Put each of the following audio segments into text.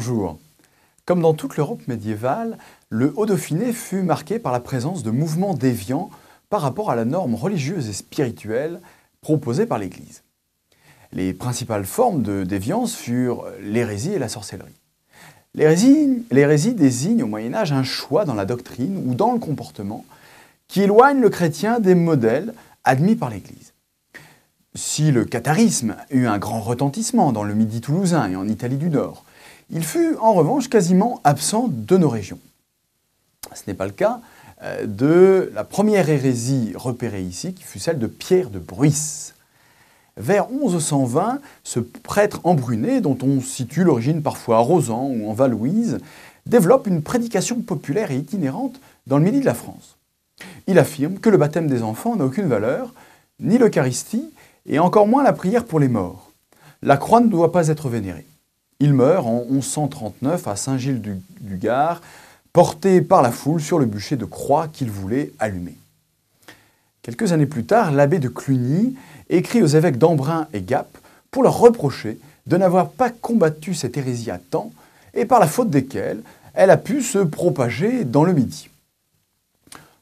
Bonjour. Comme dans toute l'Europe médiévale, le Haut-Dauphiné fut marqué par la présence de mouvements déviants par rapport à la norme religieuse et spirituelle proposée par l'Église. Les principales formes de déviance furent l'hérésie et la sorcellerie. L'hérésie désigne au Moyen Âge un choix dans la doctrine ou dans le comportement qui éloigne le chrétien des modèles admis par l'Église. Si le catharisme eut un grand retentissement dans le Midi toulousain et en Italie du Nord, il fut en revanche quasiment absent de nos régions. Ce n'est pas le cas euh, de la première hérésie repérée ici, qui fut celle de Pierre de Bruisse. Vers 1120, ce prêtre embruné, dont on situe l'origine parfois à Rosan ou en Valouise, développe une prédication populaire et itinérante dans le midi de la France. Il affirme que le baptême des enfants n'a aucune valeur, ni l'Eucharistie, et encore moins la prière pour les morts. La croix ne doit pas être vénérée. Il meurt en 1139 à Saint-Gilles-du-Gard, porté par la foule sur le bûcher de croix qu'il voulait allumer. Quelques années plus tard, l'abbé de Cluny écrit aux évêques d'Embrun et Gap pour leur reprocher de n'avoir pas combattu cette hérésie à temps et par la faute desquelles elle a pu se propager dans le Midi.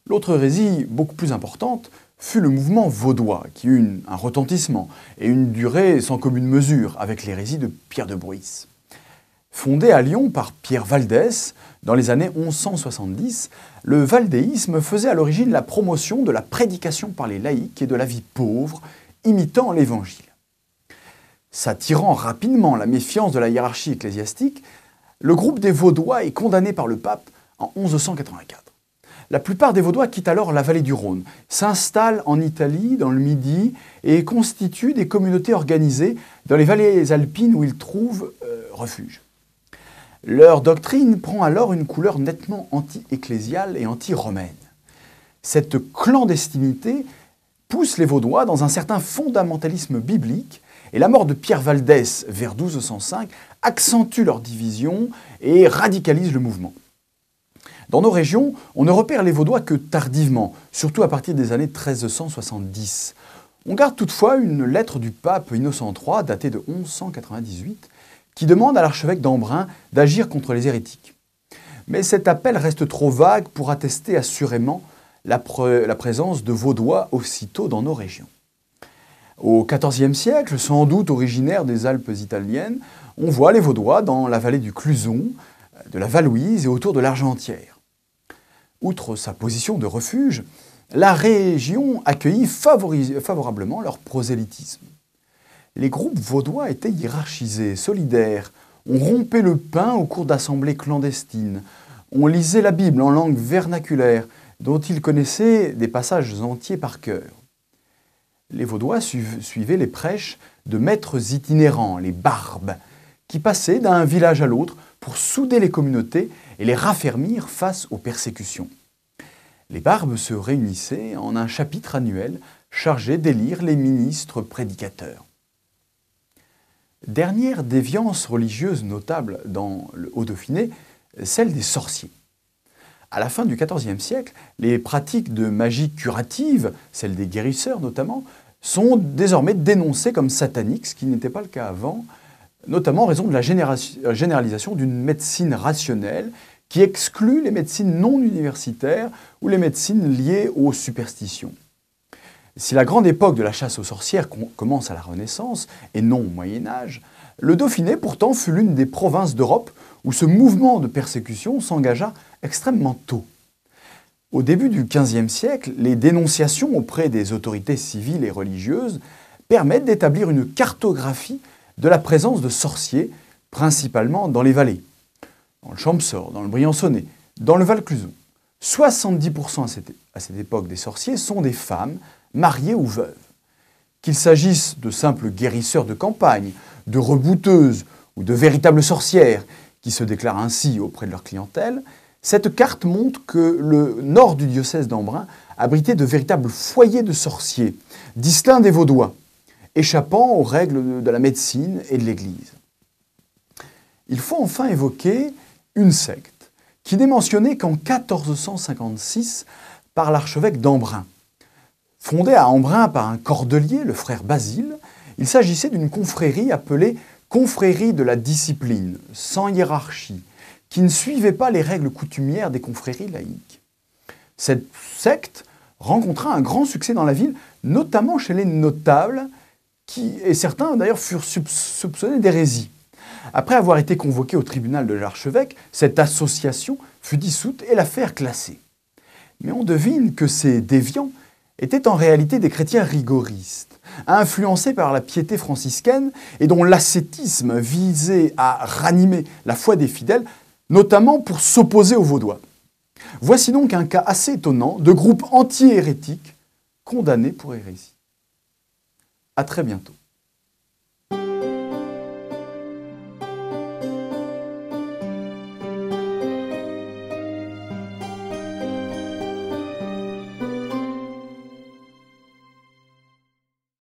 L'autre hérésie, beaucoup plus importante, fut le mouvement vaudois, qui eut un retentissement et une durée sans commune mesure avec l'hérésie de Pierre de Bruys. Fondé à Lyon par Pierre Valdès dans les années 1170, le valdéisme faisait à l'origine la promotion de la prédication par les laïcs et de la vie pauvre, imitant l'Évangile. S'attirant rapidement la méfiance de la hiérarchie ecclésiastique, le groupe des Vaudois est condamné par le pape en 1184. La plupart des Vaudois quittent alors la vallée du Rhône, s'installent en Italie, dans le Midi, et constituent des communautés organisées dans les vallées alpines où ils trouvent euh, refuge. Leur doctrine prend alors une couleur nettement anti-ecclésiale et anti-romaine. Cette clandestinité pousse les Vaudois dans un certain fondamentalisme biblique, et la mort de Pierre Valdès vers 1205 accentue leur division et radicalise le mouvement. Dans nos régions, on ne repère les Vaudois que tardivement, surtout à partir des années 1370. On garde toutefois une lettre du pape Innocent III, datée de 1198, qui demande à l'archevêque d'Embrun d'agir contre les hérétiques. Mais cet appel reste trop vague pour attester assurément la, présence de Vaudois aussitôt dans nos régions. Au XIVe siècle, sans doute originaire des Alpes italiennes, on voit les Vaudois dans la vallée du Cluson, de la Valouise et autour de l'Argentière. Outre sa position de refuge, la région accueillit favorablement leur prosélytisme. Les groupes vaudois étaient hiérarchisés, solidaires, on rompait le pain au cours d'assemblées clandestines, on lisait la Bible en langue vernaculaire, dont ils connaissaient des passages entiers par cœur. Les Vaudois suivaient les prêches de maîtres itinérants, les barbes, qui passaient d'un village à l'autre pour souder les communautés et les raffermir face aux persécutions. Les barbes se réunissaient en un chapitre annuel chargé d'élire les ministres prédicateurs. Dernière déviance religieuse notable dans le Haut-Dauphiné, celle des sorciers. À la fin du XIVe siècle, les pratiques de magie curative, celles des guérisseurs notamment, sont désormais dénoncées comme sataniques, ce qui n'était pas le cas avant, notamment en raison de la euh, généralisation d'une médecine rationnelle qui exclut les médecines non universitaires ou les médecines liées aux superstitions. Si la grande époque de la chasse aux sorcières commence à la Renaissance et non au Moyen Âge, le Dauphiné pourtant fut l'une des provinces d'Europe où ce mouvement de persécution s'engagea extrêmement tôt. Au début du XVe siècle, les dénonciations auprès des autorités civiles et religieuses permettent d'établir une cartographie de la présence de sorciers, principalement dans les vallées, dans le Champsaur, dans le Briançonnet, dans le Val-Cluson. 70% à cette, à cette époque des sorciers sont des femmes mariées ou veuves. Qu'il s'agisse de simples guérisseurs de campagne, de rebouteuses ou de véritables sorcières qui se déclarent ainsi auprès de leur clientèle, cette carte montre que le nord du diocèse d'Embrun abritait de véritables foyers de sorciers, distincts des Vaudois échappant aux règles de la médecine et de l'Église. Il faut enfin évoquer une secte qui n'est mentionnée qu'en 1456 par l'archevêque d'Embrun. Fondée à Embrun par un cordelier, le frère Basile, il s'agissait d'une confrérie appelée confrérie de la discipline, sans hiérarchie, qui ne suivait pas les règles coutumières des confréries laïques. Cette secte rencontra un grand succès dans la ville, notamment chez les notables qui, et certains d'ailleurs furent soupçonnés d'hérésie. Après avoir été convoqués au tribunal de l'archevêque, cette association fut dissoute et l'affaire classée. Mais on devine que ces déviants étaient en réalité des chrétiens rigoristes, influencés par la piété franciscaine et dont l'ascétisme visait à ranimer la foi des fidèles, notamment pour s'opposer aux Vaudois. Voici donc un cas assez étonnant de groupe anti hérétique condamné pour hérésie. À très bientôt.